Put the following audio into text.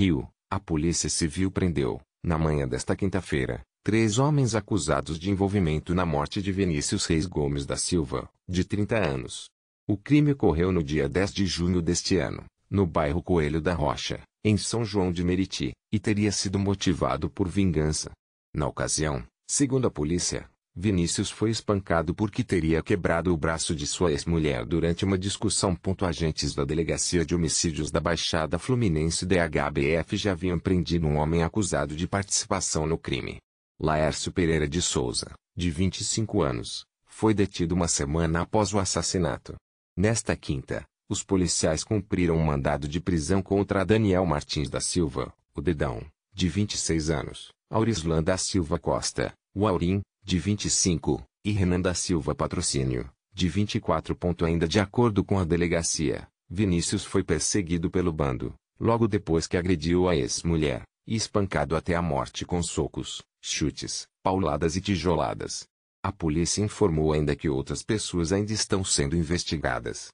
Rio, a Polícia Civil prendeu, na manhã desta quinta-feira, três homens acusados de envolvimento na morte de Vinícius Reis Gomes da Silva, de 30 anos. O crime ocorreu no dia 10 de junho deste ano, no bairro Coelho da Rocha, em São João de Meriti, e teria sido motivado por vingança. Na ocasião, segundo a polícia, Vinícius foi espancado porque teria quebrado o braço de sua ex-mulher durante uma discussão. Agentes da Delegacia de Homicídios da Baixada Fluminense DHBF já haviam prendido um homem acusado de participação no crime. Laércio Pereira de Souza, de 25 anos, foi detido uma semana após o assassinato. Nesta quinta, os policiais cumpriram um mandado de prisão contra Daniel Martins da Silva, o Dedão, de 26 anos, Aurislan da Silva Costa, o Aurim, de 25, e Renan da Silva Patrocínio, de 24. Ainda de acordo com a delegacia, Vinícius foi perseguido pelo bando, logo depois que agrediu a ex-mulher, e espancado até a morte com socos, chutes, pauladas e tijoladas. A polícia informou ainda que outras pessoas ainda estão sendo investigadas.